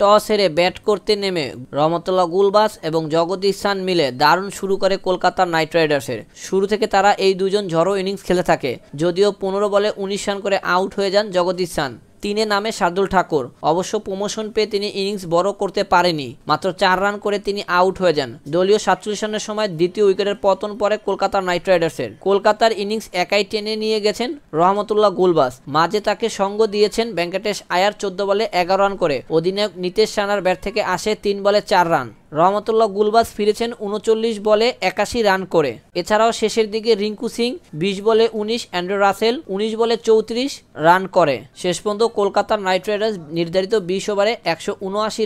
toss হেরে bat করতে নেমে রহমতুল্লাহ গুলবাস এবং জগদীশ সান মিলে দারুণ শুরু করে কলকাতা নাইট রাইডার্সের শুরু থেকে তারা এই দুজন ঝড়ো ইনিংস খেলে থাকে যদিও পনেরো বলে উনিশ রান করে আউট হয়ে যান জগদীশ সান তিনে নামে শার্দুল ঠাকুর অবশ্য প্রমোশন পেয়ে তিনি ইনিংস বড় করতে পারেনি মাত্র চার রান করে তিনি আউট হয়ে যান দলীয় সাতচল্লিশ রানের সময় দ্বিতীয় উইকেটের পতন পরে কলকাতা নাইট রাইডার্সের কলকাতার ইনিংস একাই টেনে নিয়ে গেছেন রহমতুল্লাহ গুলবাস মাঝে তাকে সঙ্গ দিয়েছেন ভেঙ্কটেশ আয়ার চোদ্দ বলে এগারো রান করে অধিনায়ক নিতেশ সানার ব্যাট থেকে আসে তিন বলে চার রান রহমতুল্লাহ গুলবাজ ফিরেছেন উনচল্লিশ বলে একাশি রান করে এছাড়াও শেষের দিকে রিঙ্কু সিং ২০ বলে ১৯ অ্যান্ড্রু রাসেল ১৯ বলে চৌত্রিশ রান করে শেষ পর্যন্ত কলকাতার নাইট রাইডার্স নির্ধারিত বিশ ওভারে একশো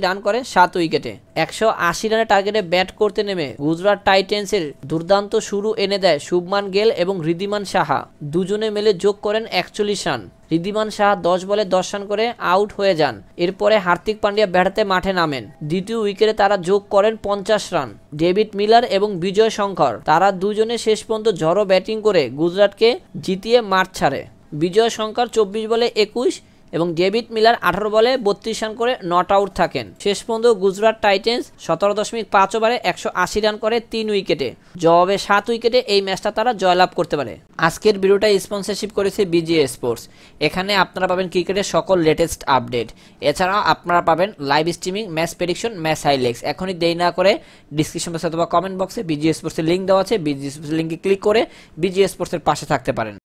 রান করে সাত উইকেটে একশো আশি রানের টার্গেটে ব্যাট করতে নেমে গুজরাট টাইটেন্সের দুর্দান্ত শুরু এনে দেয় শুভমান গেল এবং ঋদিমান সাহা দুজনে মেলে যোগ করেন একচল্লিশ রান ঋদ্ধিমান শাহ দশ বলে দশ রান করে আউট হয়ে যান এরপরে হার্দিক পান্ডিয়া ব্যাটাতে মাঠে নামেন দ্বিতীয় উইকেটে তারা যোগ করেন পঞ্চাশ রান ডেভিড মিলার এবং বিজয় শঙ্কর তারা দুজনে শেষ পর্যন্ত ঝড়ো ব্যাটিং করে গুজরাটকে জিতিয়ে মাঠ ছাড়ে বিজয় শঙ্কর চব্বিশ বলে একুশ এবং ডেভিড মিলার আঠারো বলে বত্রিশ রান করে নট আউট থাকেন শেষ পর্যন্ত গুজরাট টাইটেন্স সতেরো দশমিক পাঁচ ওভারে একশো আশি রান করে তিন উইকেটে জবাবে সাত উইকেটে এই ম্যাচটা তারা জয়লাভ করতে পারে আজকের ভিডিওটা স্পন্সরশিপ করেছে বিজি স্পোর্টস এখানে আপনারা পাবেন ক্রিকেটের সকল লেটেস্ট আপডেট এছাড়াও আপনারা পাবেন live streaming match prediction match highlights এখনই দেরি না করে ডিসক্রিপশন বক্সে অথবা কমেন্ট বক্সে বিজি স্পোর্টসের লিঙ্ক দেওয়া আছে বিজি স্পোর্টস লিঙ্কে ক্লিক করে বিজি স্পোর্টসের পাশে থাকতে পারেন